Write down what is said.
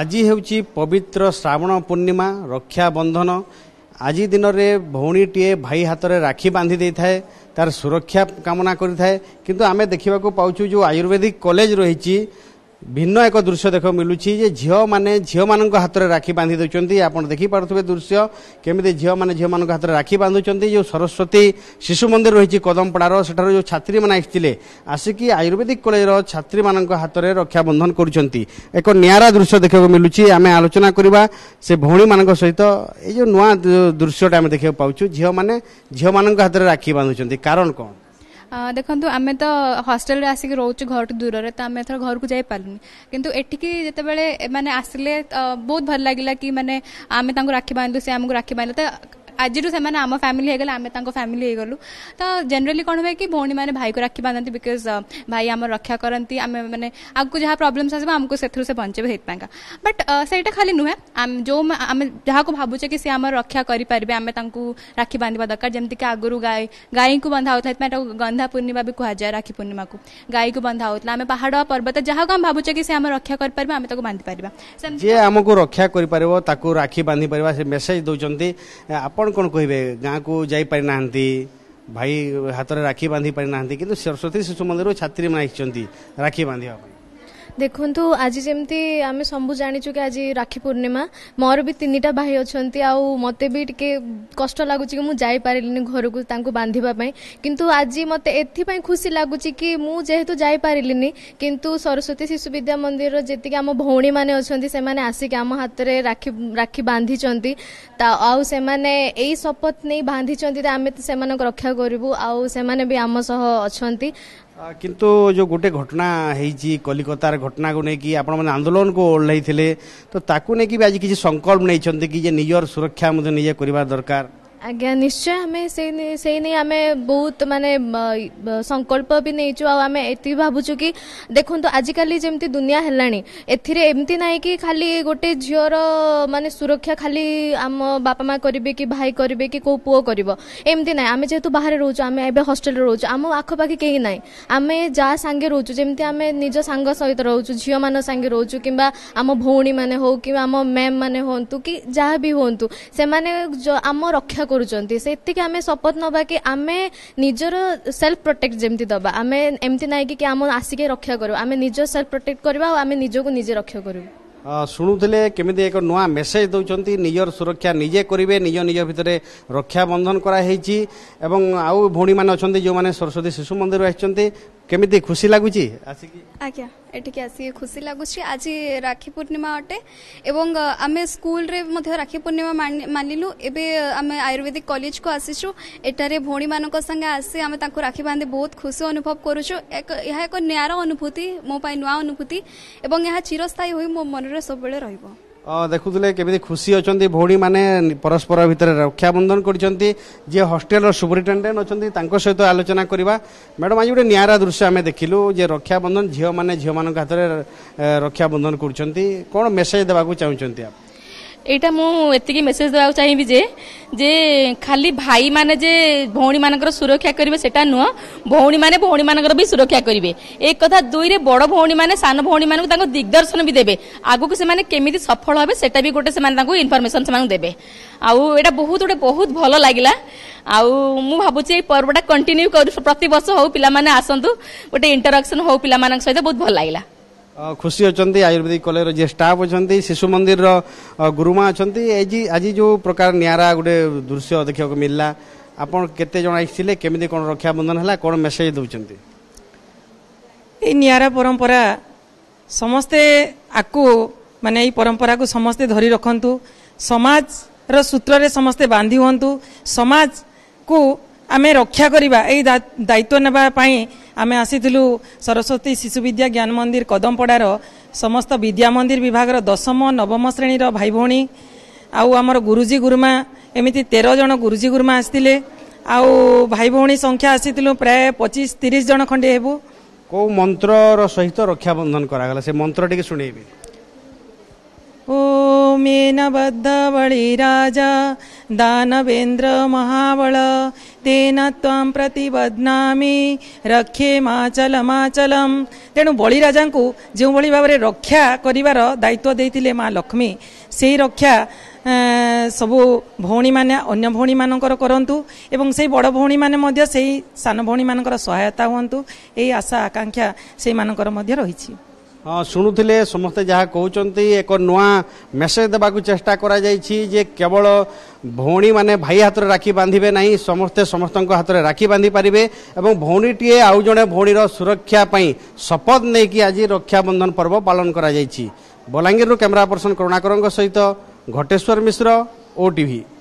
ଆଜି ହେଉଛି ପବିତ୍ର ଶ୍ରାବଣ ପୂର୍ଣ୍ଣିମା ରକ୍ଷାବନ୍ଧନ ଆଜି ଦିନରେ ଭଉଣୀଟିଏ ଭାଇ ହାତରେ ରାକ୍ଷୀ ବାନ୍ଧି ଦେଇଥାଏ ତାର ସୁରକ୍ଷା କାମନା କରିଥାଏ କିନ୍ତୁ ଆମେ ଦେଖିବାକୁ ପାଉଛୁ ଯେଉଁ ଆୟୁର୍ବେଦିକ କଲେଜ ରହିଛି ভিন্ন এক দৃশ্য দেখ মিলুছি যে ঝিওমানে ঝিওমানঙ্ক হাতরে রাখি বাঁধি দেউଛନ୍ତି আপন দেখি পারুথিবে দৃশ্য কেমিতি ঝিওমানে ঝিওমানঙ্ক হাতরে রাখি বাঁধুଛନ୍ତି যে সরস্বতী শিশু মন্দির রয়েছে কদমপড়ার সেঠার যে ছাত্রী মানে আসলে আসিকি আয়ুর্বেদিক কলেজর ছাত্রী মানঙ্ক হাতরে রক্ষাবন্ধন করছেন এক নিয়ারা দৃশ্য দেখিବାକୁ মিলুছি আমি আলোচনা করিবা সে ভৌণী মানঙ্ক সহিত এই যে নূয়া দৃশ্যটা আমি দেখিବାକୁ পাউଛୁ ঝিওমানে ঝিওমানঙ্ক হাতরে রাখি বাঁধুଛନ୍ତି কারণ কোন ଦେଖନ୍ତୁ ଆମେ ତ ହଷ୍ଟେଲରେ ଆସିକି ରହୁଛୁ ଘରଠୁ ଦୂରରେ ତ ଆମେ ଏଥର ଘରକୁ ଯାଇପାରୁନି କିନ୍ତୁ ଏଠିକି ଯେତେବେଳେ ଏମାନେ ଆସିଲେ ବହୁତ ଭଲ ଲାଗିଲା କି ମାନେ ଆମେ ତାଙ୍କୁ ରାକ୍ଷୀ ବାନ୍ଧିଲୁ ସେ ଆମକୁ ରାକ୍ଷୀ ବାନ୍ଧିଲେ ତ आज आम फैमिली हो गल आम फैमिली हो गलु तो जेनेली कौन हुए कि भौणी मैंने भाई को राखी बांधती बिकज भाई आम रक्षा करती आम मैंने आगे जहाँ प्रोब्लम्स आसो आमको से बचे से बट से खाली नुहे जो आम जहाँ को भावे कि सी आम रक्षा करें आम राखी बांधा दरकार जमीक आगुरी गाय गाई को बंधा होता है गंधा पूर्णिमा भी कहुए राखी पूर्णिमा को गाई को बंधा होता है आम पहाड़ पर्वत जहाँ को आम भावे कि सी आम रक्षा करें बांधि पार जे आमको रक्षा कर राखी बांधि पार से मेसेज दौरान आप କ'ଣ କ'ଣ କହିବେ ଗାଁକୁ ଯାଇପାରିନାହାନ୍ତି ଭାଇ ହାତରେ ରାକ୍ଷୀ ବାନ୍ଧି ପାରିନାହାନ୍ତି କିନ୍ତୁ ସରସ୍ୱତୀ ଶିଶୁ ମନ୍ଦିରରୁ ଛାତ୍ରୀମାନେ ଆସିଛନ୍ତି ରାକ୍ଷୀ ବାନ୍ଧିବା ପାଇଁ ଦେଖନ୍ତୁ ଆଜି ଯେମିତି ଆମେ ସବୁ ଜାଣିଛୁ କି ଆଜି ରାକ୍ଷୀ ପୂର୍ଣ୍ଣିମା ମୋର ବି ତିନିଟା ଭାଇ ଅଛନ୍ତି ଆଉ ମୋତେ ବି ଟିକେ କଷ୍ଟ ଲାଗୁଛି କି ମୁଁ ଯାଇପାରିଲିନି ଘରକୁ ତାଙ୍କୁ ବାନ୍ଧିବା ପାଇଁ କିନ୍ତୁ ଆଜି ମୋତେ ଏଥିପାଇଁ ଖୁସି ଲାଗୁଛି କି ମୁଁ ଯେହେତୁ ଯାଇପାରିଲିନି କିନ୍ତୁ ସରସ୍ୱତୀ ଶିଶୁ ବିଦ୍ୟା ମନ୍ଦିରର ଯେତିକି ଆମ ଭଉଣୀମାନେ ଅଛନ୍ତି ସେମାନେ ଆସିକି ଆମ ହାତରେ ରାକ୍ଷୀ ରାକ୍ଷୀ ବାନ୍ଧିଛନ୍ତି ତା ଆଉ ସେମାନେ ଏଇ ଶପଥ ନେଇ ବାନ୍ଧିଛନ୍ତି ଆମେ ସେମାନଙ୍କୁ ରକ୍ଷା କରିବୁ ଆଉ ସେମାନେ ବି ଆମ ସହ ଅଛନ୍ତି କିନ୍ତୁ ଯେଉଁ ଗୋଟେ ଘଟଣା ହେଇଛି କଲିକତାର ଘଟଣାକୁ ନେଇକି ଆପଣମାନେ ଆନ୍ଦୋଳନକୁ ଓହ୍ଲାଇଥିଲେ ତ ତାକୁ ନେଇକି ବି ଆଜି କିଛି ସଂକଳ୍ପ ନେଇଛନ୍ତି କି ଯେ ନିଜର ସୁରକ୍ଷା ମଧ୍ୟ ନିଜେ କରିବା ଦରକାର ଆଜ୍ଞା ନିଶ୍ଚୟ ଆମେ ସେଇ ସେଇ ନେଇ ଆମେ ବହୁତ ମାନେ ସଂକଳ୍ପ ବି ନେଇଛୁ ଆଉ ଆମେ ଏତିକି ଭାବୁଛୁ କି ଦେଖନ୍ତୁ ଆଜିକାଲି ଯେମିତି ଦୁନିଆ ହେଲାଣି ଏଥିରେ ଏମିତି ନାହିଁ କି ଖାଲି ଗୋଟେ ଝିଅର ମାନେ ସୁରକ୍ଷା ଖାଲି ଆମ ବାପା ମା କରିବେ କି ଭାଇ କରିବେ କି କେଉଁ ପୁଅ କରିବ ଏମିତି ନାହିଁ ଆମେ ଯେହେତୁ ବାହାରେ ରହୁଛୁ ଆମେ ଏବେ ହଷ୍ଟେଲରେ ରହୁଛୁ ଆମ ଆଖପାଖି କେହି ନାହିଁ ଆମେ ଯାହା ସାଙ୍ଗେ ରହୁଛୁ ଯେମିତି ଆମେ ନିଜ ସାଙ୍ଗ ସହିତ ରହୁଛୁ ଝିଅମାନଙ୍କ ସାଙ୍ଗେ ରହୁଛୁ କିମ୍ବା ଆମ ଭଉଣୀମାନେ ହଉ କିମ୍ବା ଆମ ମ୍ୟାମ୍ ମାନେ ହୁଅନ୍ତୁ କି ଯାହା ବି ହୁଅନ୍ତୁ ସେମାନେ ଆମ ରକ୍ଷା କରୁଛନ୍ତି ସେତିକି ଆମେ ଶପଥ ନେବା କି ଆମେ ନିଜର ସେଲ୍ଫ ପ୍ରୋଟେକ୍ଟ ଯେମିତି ଦେବା ଆମେ ଏମିତି ନାହିଁ କି ଆମ ଆସିକି ରକ୍ଷା କରିବୁ ଆମେ ନିଜ ସେଲ୍ଫ ପ୍ରୋଟେକ୍ଟ କରିବା ଆଉ ଆମେ ନିଜକୁ ନିଜେ ରକ୍ଷା କରିବୁ ଶୁଣୁଥିଲେ କେମିତି ଏକ ନୂଆ ମେସେଜ ଦେଉଛନ୍ତି ନିଜର ସୁରକ୍ଷା ନିଜେ କରିବେ ନିଜ ନିଜ ଭିତରେ ରକ୍ଷାବନ୍ଧନ କରାହେଇଛି ଏବଂ ଆଉ ଭଉଣୀମାନେ ଅଛନ୍ତି ଯେଉଁମାନେ ସରସ୍ୱତୀ ଶିଶୁ ମନ୍ଦିରରୁ ଆସିଛନ୍ତି কেমিতি খুশি লাগুছি আসিকি আজ্ঞা এটিকে আসি খুশি লাগুছি আজি রাখি পূর্ণিমা অটে এবং আমি স্কুল রে মধ্যে রাখি পূর্ণিমা মানিলু এবে আমি আয়ুর্বেদিক কলেজ কো আসিছু এটারে ভোনি মানক সঙ্গে আসি আমি তাকু রাখি বাঁধি বহুত খুশি অনুভব করুছু এক ইহা এক নিয়ারা অনুভূতি মো পাই ନୂଆ অনুভূতি এবং ইহা চিরস্থায়ী হই মো মনরে ସବୁବେଳେ রহিবো ଦେଖୁଥିଲେ କେମିତି ଖୁସି ଅଛନ୍ତି ଭଉଣୀମାନେ ପରସ୍ପର ଭିତରେ ରକ୍ଷାବନ୍ଧନ କରିଛନ୍ତି ଯିଏ ହଷ୍ଟେଲର ସୁପରିଟେଣ୍ଡେଣ୍ଟ ଅଛନ୍ତି ତାଙ୍କ ସହିତ ଆଲୋଚନା କରିବା ମ୍ୟାଡ଼ାମ୍ ଆଜି ଗୋଟେ ନିଆରା ଦୃଶ୍ୟ ଆମେ ଦେଖିଲୁ ଯେ ରକ୍ଷାବନ୍ଧନ ଝିଅମାନେ ଝିଅମାନଙ୍କ ହାତରେ ରକ୍ଷାବନ୍ଧନ କରୁଛନ୍ତି କ'ଣ ମେସେଜ୍ ଦେବାକୁ ଚାହୁଁଛନ୍ତି ଆପଣ ଏଇଟା ମୁଁ ଏତିକି ମେସେଜ ଦେବାକୁ ଚାହିଁବି ଯେ ଯେ ଖାଲି ଭାଇମାନେ ଯେ ଭଉଣୀମାନଙ୍କର ସୁରକ୍ଷା କରିବେ ସେଟା ନୁହଁ ଭଉଣୀମାନେ ଭଉଣୀମାନଙ୍କର ବି ସୁରକ୍ଷା କରିବେ ଏ କଥା ଦୁଇରେ ବଡ଼ ଭଉଣୀମାନେ ସାନ ଭଉଣୀମାନଙ୍କୁ ତାଙ୍କୁ ଦିଗ୍ଦର୍ଶନ ବି ଦେବେ ଆଗକୁ ସେମାନେ କେମିତି ସଫଳ ହେବେ ସେଟା ବି ଗୋଟେ ସେମାନେ ତାଙ୍କୁ ଇନଫର୍ମେସନ୍ ସେମାନଙ୍କୁ ଦେବେ ଆଉ ଏଇଟା ବହୁତ ଗୋଟେ ବହୁତ ଭଲ ଲାଗିଲା ଆଉ ମୁଁ ଭାବୁଛି ଏଇ ପର୍ବଟା କଣ୍ଟିନ୍ୟୁ କରୁ ପ୍ରତିବର୍ଷ ହଉ ପିଲାମାନେ ଆସନ୍ତୁ ଗୋଟେ ଇଣ୍ଟରାକ୍ସନ୍ ହଉ ପିଲାମାନଙ୍କ ସହିତ ବହୁତ ଭଲ ଲାଗିଲା ଖୁସି ଅଛନ୍ତି ଆୟୁର୍ବେଦିକ କଲେଜର ଯିଏ ଷ୍ଟାଫ୍ ଅଛନ୍ତି ଶିଶୁ ମନ୍ଦିରର ଗୁରୁମା ଅଛନ୍ତି ଏଇ ଆଜି ଯେଉଁ ପ୍ରକାର ନିଆରା ଗୋଟେ ଦୃଶ୍ୟ ଦେଖିବାକୁ ମିଳିଲା ଆପଣ କେତେ ଜଣ ଆସିଥିଲେ କେମିତି କ'ଣ ରକ୍ଷାବନ୍ଧନ ହେଲା କ'ଣ ମେସେଜ୍ ଦେଉଛନ୍ତି ଏଇ ନିଆରା ପରମ୍ପରା ସମସ୍ତେ ଆକୁ ମାନେ ଏଇ ପରମ୍ପରାକୁ ସମସ୍ତେ ଧରି ରଖନ୍ତୁ ସମାଜର ସୂତ୍ରରେ ସମସ୍ତେ ବାନ୍ଧି ହୁଅନ୍ତୁ ସମାଜକୁ ଆମେ ରକ୍ଷା କରିବା ଏଇ ଦାୟିତ୍ୱ ନେବା ପାଇଁ ଆମେ ଆସିଥିଲୁ ସରସ୍ୱତୀ ଶିଶୁ ବିଦ୍ୟା ଜ୍ଞାନ ମନ୍ଦିର କଦମପଡ଼ାର ସମସ୍ତ ବିଦ୍ୟା ମନ୍ଦିର ବିଭାଗର ଦଶମ ନବମ ଶ୍ରେଣୀର ଭାଇ ଭଉଣୀ ଆଉ ଆମର ଗୁରୁଜୀ ଗୁରୁମା ଏମିତି ତେର ଜଣ ଗୁରୁଜୀ ଗୁରୁମା ଆସିଥିଲେ ଆଉ ଭାଇ ଭଉଣୀ ସଂଖ୍ୟା ଆସିଥିଲୁ ପ୍ରାୟ ପଚିଶ ତିରିଶ ଜଣ ଖଣ୍ଡେ ହେବୁ କୋଉ ମନ୍ତ୍ରର ସହିତ ରକ୍ଷାବନ୍ଧନ କରାଗଲା ସେ ମନ୍ତ୍ର ଟିକେ ଶୁଣେଇବେ ଓ सौम्येन बद्धवळी राजा दानवेन्द्र महाबळ तेन त्वं प्रतिबध्नामि रक्षे माचल माचलम् तेणु बळिराजाङ्कु जेभळि भावे रक्षा करिवार दायित्व दैतिले मा लक्ष्मी सही रक्षा ସବୁ ଭଉଣୀମାନେ ଅନ୍ୟ ଭଉଣୀମାନଙ୍କର କରନ୍ତୁ ଏବଂ ସେଇ ବଡ଼ ଭଉଣୀମାନେ ମଧ୍ୟ ସେଇ ସାନ ଭଉଣୀମାନଙ୍କର ସହାୟତା ହୁଅନ୍ତୁ ଏଇ ଆଶା ଆକାଂକ୍ଷା ସେଇମାନଙ୍କର ମଧ୍ୟ ରହିଛି শুণুলে সমস্তে যা কুমার এক নয় মেসেজ দেওয়া চেষ্টা করা যাই যে কেবল ভৌণী মানে ভাই হাতের রাখি বাঁধবে না সমস্তে সমস্ত হাতের রাখি বাঁধি পারে এবং ভৌণীটি আউ জনে ভৌণীর সুরক্ষাপ্রাই শপথ নেই আজ রক্ষাবন্ধন পর্ব পালন করা যাই বলাঙ্গীর ক্যামেরা পর্সন করুণাকর সহ ঘটেশ্বর মিশ্র ওটিভি